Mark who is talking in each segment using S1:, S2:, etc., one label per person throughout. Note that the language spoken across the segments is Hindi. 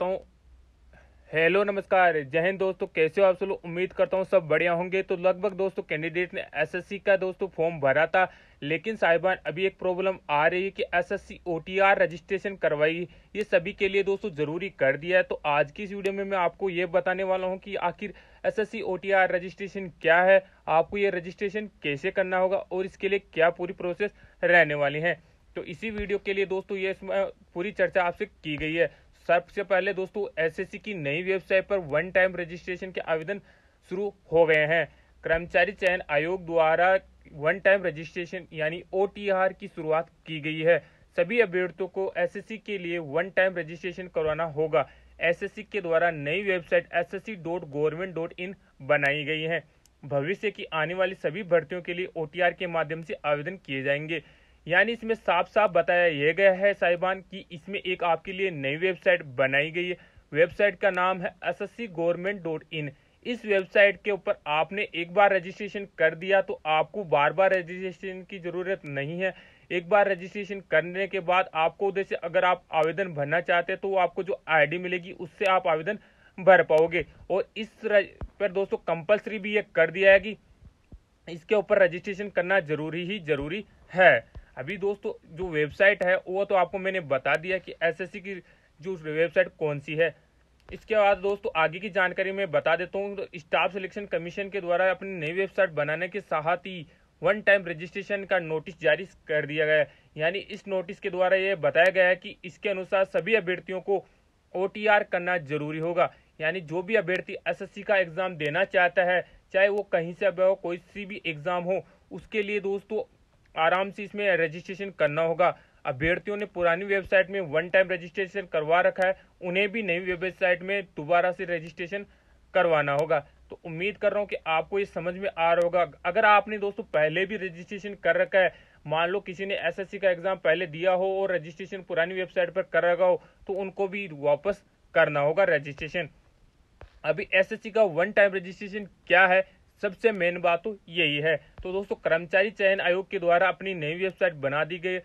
S1: तो हेलो नमस्कार जय हिंद दोस्तों कैसे हो आप सब लोग उम्मीद करता हूँ सब बढ़िया होंगे तो लगभग दोस्तों कैंडिडेट ने एसएससी का दोस्तों फॉर्म भरा था लेकिन साहिबान अभी एक प्रॉब्लम आ रही है कि एसएससी ओटीआर रजिस्ट्रेशन करवाई ये सभी के लिए दोस्तों ज़रूरी कर दिया है तो आज की इस वीडियो में मैं आपको ये बताने वाला हूँ कि आखिर एस एस रजिस्ट्रेशन क्या है आपको ये रजिस्ट्रेशन कैसे करना होगा और इसके लिए क्या पूरी प्रोसेस रहने वाली है तो इसी वीडियो के लिए दोस्तों ये पूरी चर्चा आपसे की गई है सबसे पहले दोस्तों एसएससी की नई वेबसाइट पर वन टाइम रजिस्ट्रेशन के आवेदन शुरू हो गए हैं कर्मचारी चयन आयोग द्वारा वन टाइम रजिस्ट्रेशन यानी ओ की शुरुआत की गई है सभी अभ्यर्थियों को एसएससी के लिए वन टाइम रजिस्ट्रेशन करवाना होगा एसएससी के द्वारा नई वेबसाइट एस एस बनाई गई है भविष्य की आने वाली सभी भर्तियों के लिए ओ के माध्यम से आवेदन किए जाएंगे यानी इसमें साफ साफ बताया यह गया है साहिबान कि इसमें एक आपके लिए नई वेबसाइट बनाई गई है वेबसाइट का नाम है S S government dot in इस वेबसाइट के ऊपर आपने एक बार रजिस्ट्रेशन कर दिया तो आपको बार बार रजिस्ट्रेशन की ज़रूरत नहीं है एक बार रजिस्ट्रेशन करने के बाद आपको जैसे अगर आप आवेदन भरना चाहते हैं तो आपको जो आईडी मिलेगी उससे आप आवेदन भर पाओगे और इस पर दोस्तों कंपलसरी भी ये कर दिया है कि इसके ऊपर रजिस्ट्रेशन करना जरूरी ही जरूरी है अभी दोस्तों जो वेबसाइट है वो तो आपको मैंने बता दिया कि एसएससी की जो वेबसाइट कौन सी है इसके बाद दोस्तों आगे की जानकारी मैं बता देता हूँ तो स्टाफ सिलेक्शन कमीशन के द्वारा अपनी नई वेबसाइट बनाने के साथ ही वन टाइम रजिस्ट्रेशन का नोटिस जारी कर दिया गया है यानी इस नोटिस के द्वारा यह बताया गया है कि इसके अनुसार सभी अभ्यर्थियों को ओ करना जरूरी होगा यानी जो भी अभ्यर्थी एस का एग्ज़ाम देना चाहता है चाहे वो कहीं से अब कोई सी भी एग्ज़ाम हो उसके लिए दोस्तों आराम से इसमें रजिस्ट्रेशन करना होगा अभ्यर्थियों ने पुरानी वेबसाइट में वन टाइम रजिस्ट्रेशन करवा रखा है उन्हें भी नई वेबसाइट में दोबारा से रजिस्ट्रेशन करवाना होगा तो उम्मीद कर रहा हूँ कि आपको ये समझ में आ रहा होगा अगर आपने दोस्तों पहले भी रजिस्ट्रेशन कर रखा है मान लो किसी ने एसएससी का एग्जाम पहले दिया हो और रजिस्ट्रेशन पुरानी वेबसाइट पर कर रखा हो तो उनको भी वापस करना होगा रजिस्ट्रेशन अभी एसएससी का वन टाइम रजिस्ट्रेशन क्या है सबसे मेन बात तो यही है तो दोस्तों कर्मचारी चयन आयोग के द्वारा अपनी नई वेबसाइट बना दी गई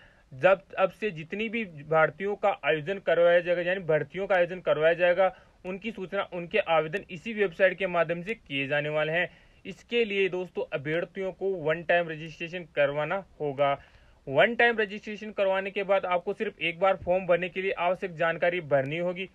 S1: जब अब से जितनी भी भर्तियों का आयोजन करवाया जाएगा यानी भर्तियों का आयोजन करवाया जाएगा उनकी सूचना उनके आवेदन इसी वेबसाइट के माध्यम से किए जाने वाले हैं इसके लिए दोस्तों अभ्यर्थियों को वन टाइम रजिस्ट्रेशन करवाना होगा वन टाइम रजिस्ट्रेशन करवाने के बाद आपको सिर्फ एक बार फॉर्म भरने के लिए आवश्यक जानकारी भरनी होगी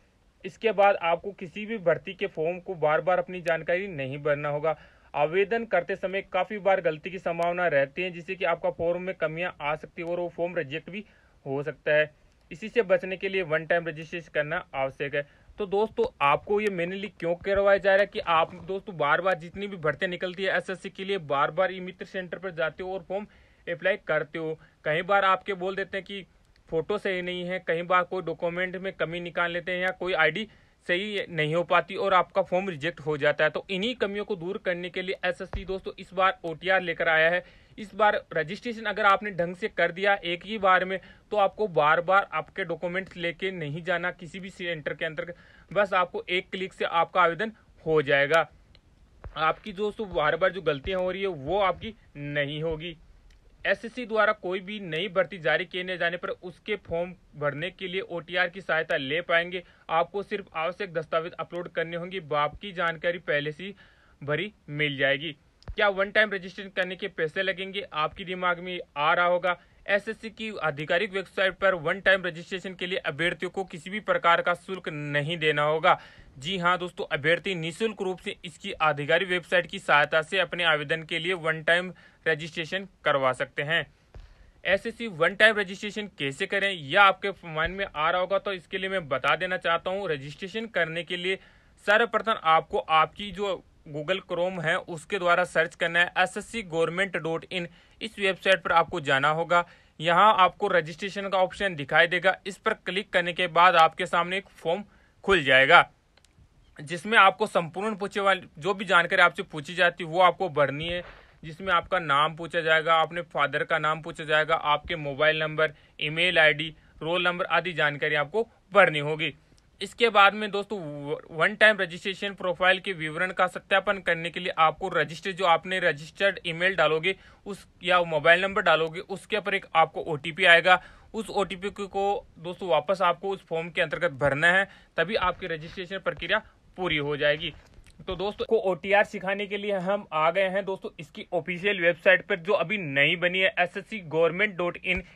S1: इसके बाद आपको किसी भी भर्ती के फॉर्म को बार बार अपनी जानकारी नहीं भरना होगा आवेदन करते समय काफ़ी बार गलती की संभावना रहती है जिससे कि आपका फॉर्म में कमियाँ आ सकती है और वो फॉर्म रिजेक्ट भी हो सकता है इसी से बचने के लिए वन टाइम रजिस्ट्रेशन करना आवश्यक है तो दोस्तों आपको ये मेनली क्यों करवाया जा रहा है कि आप दोस्तों बार बार जितनी भी भर्ती निकलती है एसएससी के लिए बार बार ई मित्र सेंटर पर जाते हो और फॉर्म अप्लाई करते हो कई बार आपके बोल देते हैं कि फोटो सही नहीं है कई बार कोई डॉक्यूमेंट में कमी निकाल लेते हैं या कोई आईडी सही नहीं हो पाती और आपका फॉर्म रिजेक्ट हो जाता है तो इन्हीं कमियों को दूर करने के लिए एसएससी दोस्तों इस बार ओटीआर लेकर आया है इस बार रजिस्ट्रेशन अगर आपने ढंग से कर दिया एक ही बार में तो आपको बार बार आपके डॉक्यूमेंट्स लेके नहीं जाना किसी भी सेंटर के अंतर्गत बस आपको एक क्लिक से आपका आवेदन हो जाएगा आपकी दोस्तों बार बार जो गलतियाँ हो रही है वो आपकी नहीं होगी एसएससी e द्वारा कोई भी नई भर्ती जारी किए जाने पर उसके फॉर्म भरने के लिए ओटीआर की सहायता ले पाएंगे आपको सिर्फ आवश्यक दस्तावेज अपलोड करने होंगे बाप की जानकारी पहले से भरी मिल जाएगी क्या वन टाइम रजिस्ट्रेशन करने के पैसे लगेंगे आपके दिमाग में आ रहा होगा एसएससी की आधिकारिक वेबसाइट पर वन टाइम रजिस्ट्रेशन के लिए अभ्यर्थियों को किसी भी प्रकार का शुल्क नहीं देना होगा जी हाँ दोस्तों अभ्यर्थी निशुल्क रूप से इसकी आधिकारिक वेबसाइट की सहायता से अपने आवेदन के लिए वन टाइम रजिस्ट्रेशन करवा सकते हैं एसएससी वन टाइम रजिस्ट्रेशन कैसे करें यह आपके माइंड में आ रहा होगा तो इसके लिए मैं बता देना चाहता हूँ रजिस्ट्रेशन करने के लिए सर्वप्रथम आपको आपकी जो गूगल क्रोम है उसके द्वारा सर्च करना है S S C government dot in इस वेबसाइट पर आपको जाना होगा यहाँ आपको रजिस्ट्रेशन का ऑप्शन दिखाई देगा इस पर क्लिक करने के बाद आपके सामने एक फॉर्म खुल जाएगा जिसमें आपको संपूर्ण पूछे वाली जो भी जानकारी आपसे पूछी जाती है वो आपको भरनी है जिसमें आपका नाम पूछा जाएगा अपने फादर का नाम पूछा जाएगा आपके mobile number email ID roll number आदि जानकारी आपको भरनी होगी इसके बाद में दोस्तों वन टाइम रजिस्ट्रेशन प्रोफाइल के विवरण का सत्यापन करने के लिए आपको रजिस्टर जो आपने रजिस्टर्ड ईमेल डालोगे उस या मोबाइल नंबर डालोगे उसके ऊपर एक आपको ओ आएगा उस ओ को दोस्तों वापस आपको उस फॉर्म के अंतर्गत भरना है तभी आपकी रजिस्ट्रेशन प्रक्रिया पूरी हो जाएगी तो दोस्तों को ओ सिखाने के लिए हम आ गए हैं दोस्तों इसकी ऑफिशियल वेबसाइट पर जो अभी नई बनी है एस एस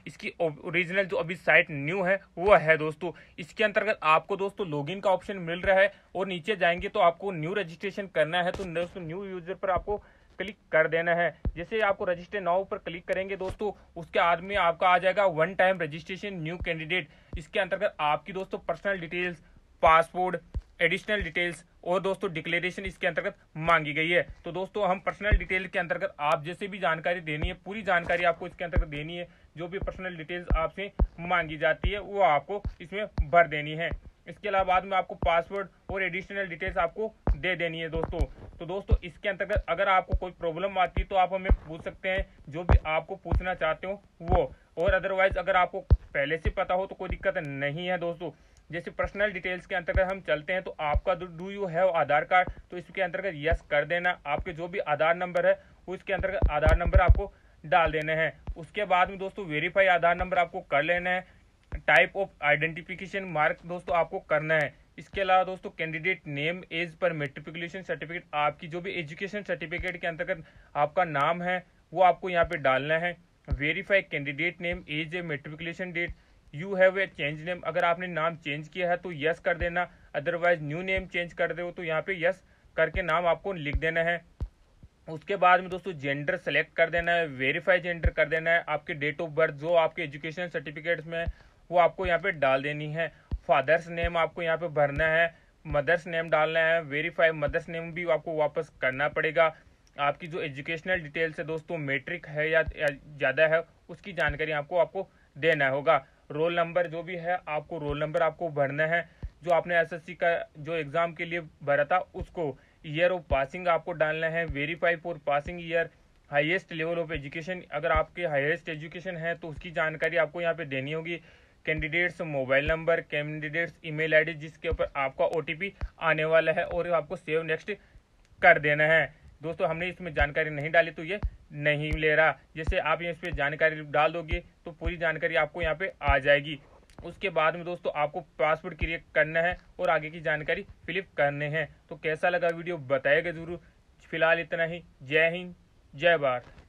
S1: इसकी ओरिजिनल जो अभी साइट न्यू है वो है दोस्तों इसके अंतर्गत आपको दोस्तों लॉगिन का ऑप्शन मिल रहा है और नीचे जाएंगे तो आपको न्यू रजिस्ट्रेशन करना है तो दोस्तों न्यू यूजर पर आपको क्लिक कर देना है जैसे आपको रजिस्टर नाउ पर क्लिक करेंगे दोस्तों उसके बाद में आपका आ जाएगा one time registration new candidate इसके अंतर्गत आपकी दोस्तों personal details passport additional details और दोस्तों डिक्लेरेशन इसके अंतर्गत मांगी गई है तो दोस्तों हम पर्सनल डिटेल के अंतर्गत आप जैसे भी जानकारी देनी है पूरी जानकारी आपको इसके अंतर्गत देनी है जो भी पर्सनल डिटेल्स आपसे मांगी जाती है वो आपको इसमें भर देनी है इसके अलावा बाद में आपको पासवर्ड और एडिशनल डिटेल्स आपको दे देनी है दोस्तों तो दोस्तों इसके अंतर्गत अगर आपको कोई प्रॉब्लम आती है तो आप हमें पूछ सकते हैं जो भी आपको पूछना चाहते हो वो और अदरवाइज अगर आपको पहले से पता हो तो कोई दिक्कत नहीं है दोस्तों जैसे पर्सनल डिटेल्स के अंतर्गत हम चलते हैं तो आपका do you have Aadhaar card तो इसके अंतर्गत यस कर देना आपके जो भी आधार नंबर है उसके अंतर्गत आधार नंबर आपको डाल देने हैं उसके बाद में दोस्तों वेरीफाई आधार नंबर आपको कर लेना है टाइप ऑफ आइडेंटिफिकेशन मार्क दोस्तों आपको करना है इसके अलावा दोस्तों candidate name as per matriculation certificate आपकी जो भी एजुकेशन सर्टिफिकेट के अंतर्गत आपका नाम है वो आपको यहाँ पे डालना है verify candidate name as a matriculation date you have a change name अगर आपने नाम चेंज किया है तो यस कर देना अदरवाइज न्यू नेम चेंज कर दे तो यहाँ पे यस करके नाम आपको लिख देना है उसके बाद में दोस्तों जेंडर सेलेक्ट कर देना है वेरीफाई जेंडर कर देना है आपके डेट ऑफ बर्थ जो आपके एजुकेशन सर्टिफिकेट्स में वो आपको यहाँ पे डाल देनी है फादर्स नेम आपको यहाँ पे भरना है मदर्स नेम डालना है वेरीफाई मदर्स नेम भी आपको वापस करना पड़ेगा आपकी जो एजुकेशनल डिटेल्स है दोस्तों मेट्रिक है या ज़्यादा है उसकी जानकारी आपको आपको देना होगा रोल नंबर जो भी है आपको रोल नंबर आपको भरना है जो आपने एसएससी का जो एग्ज़ाम के लिए भरा था उसको ईयर ऑफ पासिंग आपको डालना है verify for passing year highest level of education अगर आपके हाईएस्ट एजुकेशन है तो उसकी जानकारी आपको यहाँ पे देनी होगी candidates mobile number candidates email ID जिसके ऊपर आपका ओटीपी आने वाला है और आपको सेव नेक्स्ट कर देना है दोस्तों हमने इसमें जानकारी नहीं डाली तो ये नहीं ले रहा जैसे आप इस पर जानकारी डाल दोगे तो पूरी जानकारी आपको यहाँ पे आ जाएगी उसके बाद में दोस्तों आपको पासवर्ड क्रिएट करना है और आगे की जानकारी फिलिप करने हैं तो कैसा लगा वीडियो बताएगा जरूर फिलहाल इतना ही जय हिंद जय भारत